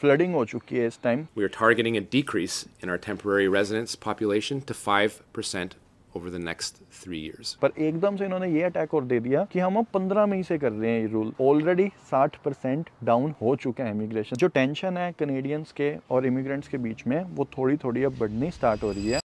Flooding हो चुकी है इस time we are targeting a decrease in our temporary residence population to 5% over the next three years. पर एकदम से इन्होंने ये अटैक और दे दिया कि हम अब 15 मई से कर रहे हैं ये रूल ऑलरेडी 60 परसेंट डाउन हो चुका है इमिग्रेशन जो टेंशन है कनेडियंस के और इमिग्रेंट्स के बीच में वो थोड़ी थोड़ी अब बढ़नी स्टार्ट हो रही है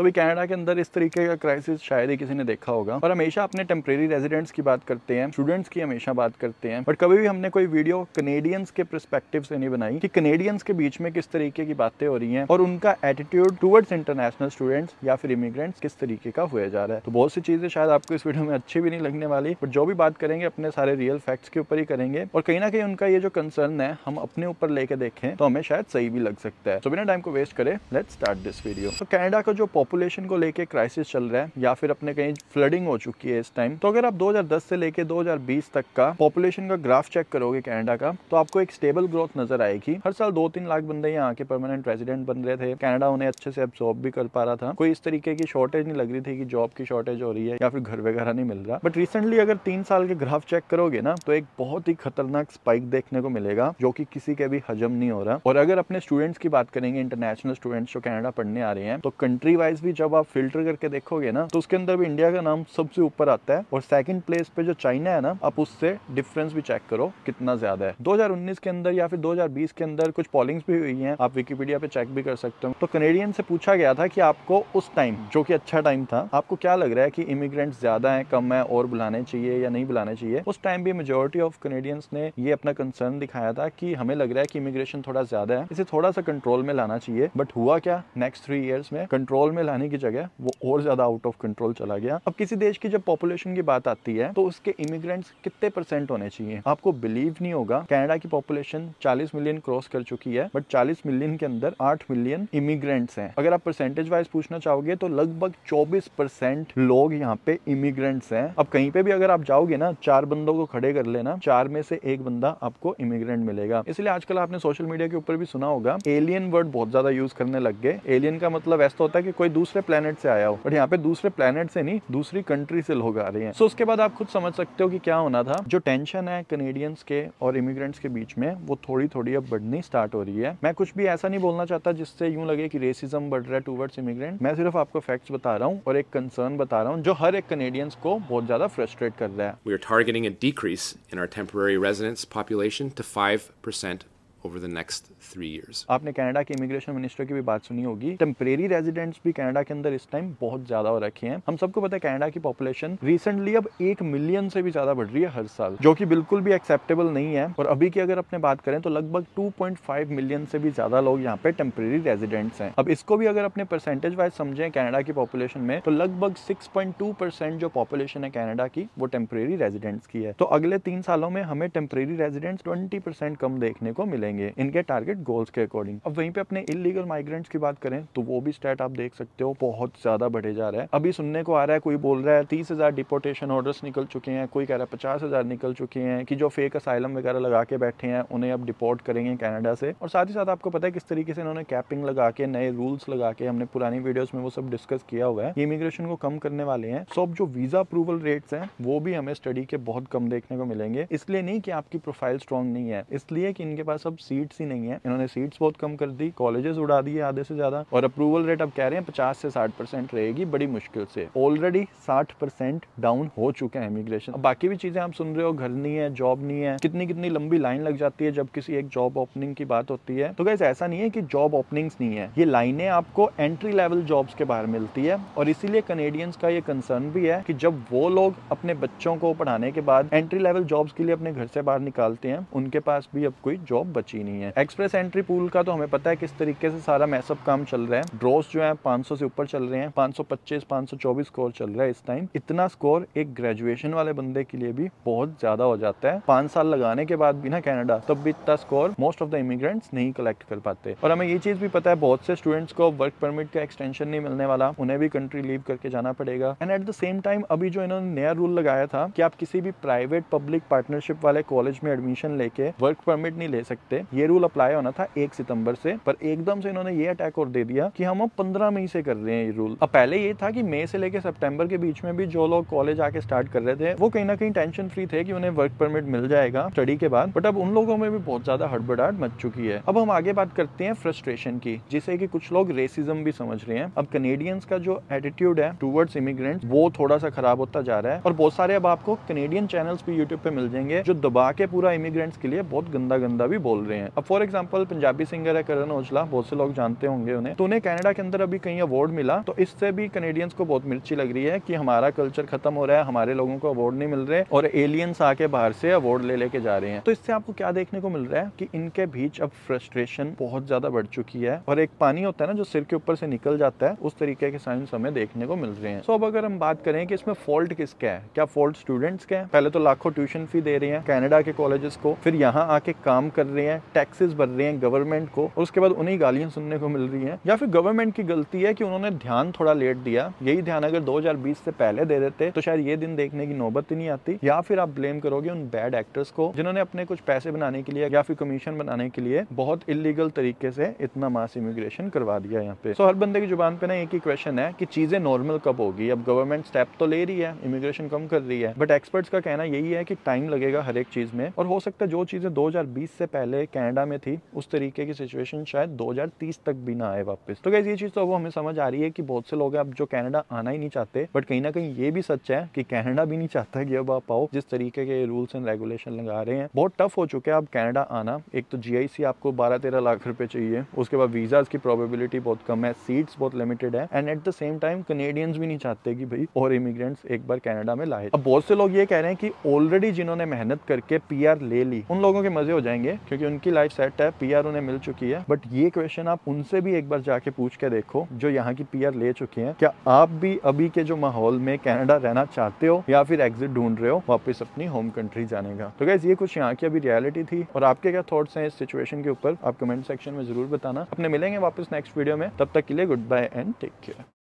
तो अभी कनाडा के अंदर इस तरीके का क्राइसिस शायद ही किसी ने देखा होगा और हमेशा अपने टेम्प्रेरी रेजिडेंट्स की बात करते हैं स्टूडेंट्स की हमेशा बात करते हैं बट कभी भी हमने कोई वीडियो कनेडियंस के प्रस्पेक्टिव से नहीं बनाई कि कनेडियंस के बीच में किस तरीके की बातें हो रही हैं और उनका एटीट्यूड टूवर्ड्स इंटरनेशनल स्टूडेंट्स या फिर इमिग्रेंट्स किस तरीके का हुआ जा रहा है तो बहुत सी चीज़ें शायद आपको इस वीडियो में अच्छी भी नहीं लगने वाली बट जो भी बात करेंगे अपने सारे रियल फैक्ट्स के ऊपर ही करेंगे और कहीं ना कहीं उनका ये जो कंसर्न है हम अपने ऊपर लेके देखें तो हमें शायद सही भी लग सकता है तो बिना टाइम को वेस्ट करें लेट स्टार्ट दिस वीडियो तो कैनेडा का जो पॉप पॉपुलेशन को लेके क्राइसिस चल रहा है या फिर अपने कहीं फ्लडिंग हो चुकी है इस टाइम तो अगर आप 2010 से लेके 2020 तक का पॉपुलेशन का ग्राफ चेक करोगे कनाडा का तो आपको एक स्टेबल ग्रोथ नजर आएगी हर साल दो तीन लाख बंदे यहाँ के परमानेंट रेजिडेंट बन रहे थे कनाडा उन्हें अच्छे से एब्जॉर्ब भी कर पा रहा था कोई इस तरीके की शॉर्टेज नहीं लग रही थी कि जॉब की शॉर्टेज हो रही है या फिर घर वगैरह नहीं मिल रहा बट रिसेंटली अगर तीन साल के ग्राफ चेक करोगे ना तो एक बहुत ही खतरनाक स्पाइक देखने को मिलेगा जो कि किसी के भी हजम नहीं हो रहा और अगर अपने स्टूडेंट्स की बात करेंगे इंटरनेशनल स्टूडेंट्स जो कैनेडा पढ़ने आ रहे हैं तो कंट्री वाइज प्राइस भी जब आप फिल्टर करके देखोगे ना तो उसके अंदर भी इंडिया का नाम सबसे ऊपर आता है और सेकंड प्लेस पे जो चाइना है ना आप उससे डिफरेंस भी चेक करो कितना ज्यादा है 2019 के अंदर या फिर 2020 के अंदर कुछ पॉलिंग्स भी हुई हैं आप विकीपीडिया पे चेक भी कर सकते हो तो कनेडियन से पूछा गया था कि आपको उस टाइम जो कि अच्छा टाइम था आपको क्या लग रहा है कि इमिग्रेंट ज्यादा है कम है और बुलाने चाहिए या नहीं बुलाने चाहिए उस टाइम भी मेजोरिटी ऑफ कनेडियंस ने ये अपना कंसर्न दिखाया था कि हमें लग रहा है कि इमिग्रेशन थोड़ा ज्यादा है इसे थोड़ा सा कंट्रोल में लाना चाहिए बट हुआ क्या नेक्स्ट थ्री ईयर्स में कंट्रोल में में लाने की जगह वो और ज़्यादा आउट ऑफ कंट्रोल चला गया अब किसी देश की जब पॉपुलेशन की बात आती है तो उसके इमिग्रेंट्स कितने परसेंट होने चाहिए आपको बिलीव नहीं होगा कनाडा की पॉपुलेशन 40 मिलियन क्रॉस कर चुकी है बट 40 मिलियन के अंदर 8 मिलियन इमिग्रेंट्स हैं अगर आप परसेंटेज वाइज पूछना चाहोगे तो लगभग 24 परसेंट लोग यहाँ पे इमिग्रेंट्स हैं अब कहीं पे भी अगर आप जाओगे ना चार बंदों को खड़े कर लेना चार में से एक बंदा आपको इमिग्रेंट मिलेगा इसलिए आजकल आपने सोशल मीडिया के ऊपर भी सुना होगा एलियन वर्ड बहुत ज्यादा यूज करने लग गए एलियन का मतलब ऐसा होता है कि कोई दूसरे प्लेनेट से आया हो बट यहाँ पे दूसरे प्लेनेट से नहीं दूसरी कंट्री से लोग आ रहे हैं सो so, उसके बाद आप खुद समझ सकते हो कि क्या होना था जो टेंशन है कनेडियंस के और इमिग्रेंट्स के बीच में वो थोड़ी थोड़ी अब बढ़नी स्टार्ट हो रही है मैं कुछ भी ऐसा नहीं बोलना चाहता जिससे यूं लगे कि रेसिज्म बढ़ रहा है टूवर्ड्स इमिग्रेंट मैं सिर्फ आपको फैक्ट्स बता रहा हूँ और एक कंसर्न बता रहा हूँ जो हर एक कनेडियंस को बहुत ज्यादा फ्रस्ट्रेट कर रहा है We are targeting a decrease in our temporary residents population to 5% over the next three years. आपने कनाडा के इमिग्रेशन मिनिस्टर की भी बात सुनी होगी टेम्परेरी रेजिडेंट्स भी कनाडा के अंदर इस टाइम बहुत ज्यादा हो रखे हैं हम सबको पता है कनाडा की पॉपुलेशन रिसेंटली अब एक मिलियन से भी ज्यादा बढ़ रही है हर साल जो कि बिल्कुल भी एक्सेप्टेबल नहीं है और अभी की अगर अपने बात करें तो लगभग 2.5 मिलियन से भी ज्यादा लोग यहाँ पे टेम्परेरी रेजिडेंट्स हैं अब इसको भी अगर अपने परसेंटेज वाइज समझे कनाडा की पॉपुलेशन में तो लगभग 6.2 परसेंट जो पॉपुलेशन है कनाडा की वो टेम्परेरी रेजिडेंट्स की है तो अगले तीन सालों में हमें टेम्परेरी रेजिडेंट्स ट्वेंटी परसेंट कम देखने को मिलेंगे करेंगे इनके टारगेट गोल्स के अकॉर्डिंग अब वहीं पे अपने इलीगल माइग्रेंट्स की बात करें तो वो भी स्टेट आप देख सकते हो बहुत ज्यादा बढ़े जा रहा है अभी सुनने को आ रहा है कोई बोल रहा है तीस हजार डिपोर्टेशन ऑर्डर निकल चुके हैं कोई कह रहा है पचास हजार निकल चुके हैं कि जो फेक असाइलम वगैरह लगा के बैठे हैं उन्हें अब डिपोर्ट करेंगे कैनेडा से और साथ ही साथ आपको पता है किस तरीके से इन्होंने कैपिंग लगा के नए रूल्स लगा के हमने पुरानी वीडियोस में वो सब डिस्कस किया हुआ है इमिग्रेशन को कम करने वाले हैं सब जो वीजा अप्रूवल रेट्स हैं वो भी हमें स्टडी के बहुत कम देखने को मिलेंगे इसलिए नहीं कि आपकी प्रोफाइल स्ट्रॉन्ग नहीं है इसलिए कि इनके पास अब सीट्स ही नहीं है इन्होंने सीट्स बहुत कम कर दी कॉलेजेस उड़ा दिए आधे से ज़्यादा और अप्रूवल रेट अब कह रहे हैं पचास से साठ परसेंट रहेगी बड़ी मुश्किल से ऑलरेडी साठ परसेंट डाउन हो चुका है इमिग्रेशन बाकी भी चीज़ें आप सुन रहे हो घर नहीं है जॉब नहीं है कितनी कितनी लंबी लाइन लग जाती है जब किसी एक जॉब ओपनिंग की बात होती है तो कैसे ऐसा नहीं है कि जॉब ओपनिंग्स नहीं है ये लाइनें आपको एंट्री लेवल जॉब्स के बाहर मिलती है और इसीलिए कनेडियंस का ये कंसर्न भी है कि जब वो लोग अपने बच्चों को पढ़ाने के बाद एंट्री लेवल जॉब्स के लिए अपने घर से बाहर निकालते हैं उनके पास भी अब कोई जॉब बच बची नहीं है एक्सप्रेस एंट्री पूल का तो हमें पता है किस तरीके से सारा मैसअप काम चल रहा है ड्रॉस जो है 500 से ऊपर चल रहे हैं 525 524 स्कोर चल रहा है इस टाइम इतना स्कोर एक ग्रेजुएशन वाले बंदे के लिए भी बहुत ज्यादा हो जाता है पांच साल लगाने के बाद भी ना कैनेडा तब भी इतना score most of the immigrants नहीं कलेक्ट कर पाते और हमें ये चीज भी पता है बहुत से स्टूडेंट्स को वर्क परमिट का एक्सटेंशन नहीं मिलने वाला उन्हें भी कंट्री लीव करके जाना पड़ेगा and at the same time अभी जो इन्होंने नया रूल लगाया था कि आप किसी भी प्राइवेट पब्लिक पार्टनरशिप वाले कॉलेज में एडमिशन लेके वर्क परमिट नहीं ले सकते ये रूल अप्लाई होना था एक सितंबर से पर एकदम से इन्होंने ये अटैक और दे दिया कि हम अब पंद्रह मई से कर रहे हैं ये रूल अब पहले ये था कि मई से लेकर सितंबर के बीच में भी जो लोग कॉलेज आके स्टार्ट कर रहे थे वो कहीं ना कहीं टेंशन फ्री थे कि उन्हें वर्क परमिट मिल जाएगा स्टडी के बाद बट अब उन लोगों में भी बहुत ज्यादा हड़बड़ाहट मच चुकी है अब हम आगे बात करते हैं फ्रस्ट्रेशन की जिसे की कुछ लोग रेसिज्म भी समझ रहे हैं अब कनेडियंस का जो एटीट्यूड है टूवर्ड्स इमिग्रेंट वो थोड़ा सा खराब होता जा रहा है और बहुत सारे अब आपको कनेडियन चैनल्स भी यूट्यूब पे मिल जाएंगे जो दबा के पूरा इमिग्रेंट्स के लिए बहुत गंदा गंदा भी बोल रहे रहे हैं अब फॉर एग्जाम्पल पंजाबी सिंगर है करण ओजला बहुत से लोग जानते होंगे उन्हें तो उन्हें कैनेडा के अंदर अभी कहीं अवार्ड मिला तो इससे भी कनेडियंस को बहुत मिर्ची लग रही है कि हमारा कल्चर खत्म हो रहा है हमारे लोगों को अवार्ड नहीं मिल रहे और एलियंस आके बाहर से अवार्ड ले लेके जा रहे हैं तो इससे आपको क्या देखने को मिल रहा है कि इनके बीच अब फ्रस्ट्रेशन बहुत ज्यादा बढ़ चुकी है और एक पानी होता है ना जो सिर के ऊपर से निकल जाता है उस तरीके के साइंस हमें देखने को मिल रहे हैं सो अब अगर हम बात करें कि इसमें फॉल्ट किसका है क्या फॉल्ट स्टूडेंट्स का है पहले तो लाखों ट्यूशन फी दे रहे हैं कैनेडा के कॉलेजेस को फिर यहाँ आके काम कर रहे हैं हैं टैक्सेस भर रहे हैं गवर्नमेंट को और उसके बाद उन्हें गालियां सुनने को मिल रही हैं या फिर गवर्नमेंट की गलती है कि उन्होंने ध्यान थोड़ा लेट दिया यही ध्यान अगर 2020 से पहले दे देते तो शायद ये दिन देखने की नौबत ही नहीं आती या फिर आप ब्लेम करोगे उन बैड एक्टर्स को जिन्होंने अपने कुछ पैसे बनाने के लिए या फिर कमीशन बनाने के लिए बहुत इलीगल तरीके से इतना मास इमिग्रेशन करवा दिया यहाँ पे सो हर बंदे की जुबान पे ना एक ही क्वेश्चन है कि चीजें नॉर्मल कब होगी अब गवर्नमेंट स्टेप तो ले रही है इमिग्रेशन कम कर रही है बट एक्सपर्ट्स का कहना यही है कि टाइम लगेगा हर एक चीज में और हो सकता है जो चीजें 2020 से पहले कनाडा में थी उस तरीके की सिचुएशन शायद 2030 तक भी ना आए वापस तो कैसे ये चीज़ तो वो हमें समझ आ रही है कि बहुत से लोग हैं अब जो कनाडा आना ही नहीं चाहते बट कहीं ना कहीं ये भी सच है कि कनाडा भी नहीं चाहता कि अब आप आओ जिस तरीके के रूल्स एंड रेगुलेशन लगा रहे हैं बहुत टफ हो चुका है अब कैनेडा आना एक तो जी आपको बारह तेरह लाख रुपए चाहिए उसके बाद वीज़ाज की प्रोबेबिलिटी बहुत कम है सीट्स बहुत लिमिटेड है and at the same time Canadians भी नहीं चाहते कि भाई और इमिग्रेंट्स एक बार कनाडा में लाए अब बहुत से लोग ये कह रहे हैं कि ऑलरेडी जिन्होंने मेहनत करके पी ले ली उन लोगों के मजे हो जाएंगे क्योंकि उनकी लाइफ सेट है पीआर उन्हें मिल चुकी है बट ये क्वेश्चन आप उनसे भी एक बार जाके पूछ के देखो जो यहाँ की पीआर ले चुकी हैं क्या आप भी अभी के जो माहौल में कनाडा रहना चाहते हो या फिर एग्जिट ढूंढ रहे हो वापस अपनी होम कंट्री जाने का तो गैस ये कुछ यहाँ की अभी रियलिटी थी और आपके क्या थॉट्स हैं इस सिचुएशन के ऊपर आप कमेंट सेक्शन में जरूर बताना अपने मिलेंगे वापस नेक्स्ट वीडियो में तब तक के लिए good bye and take care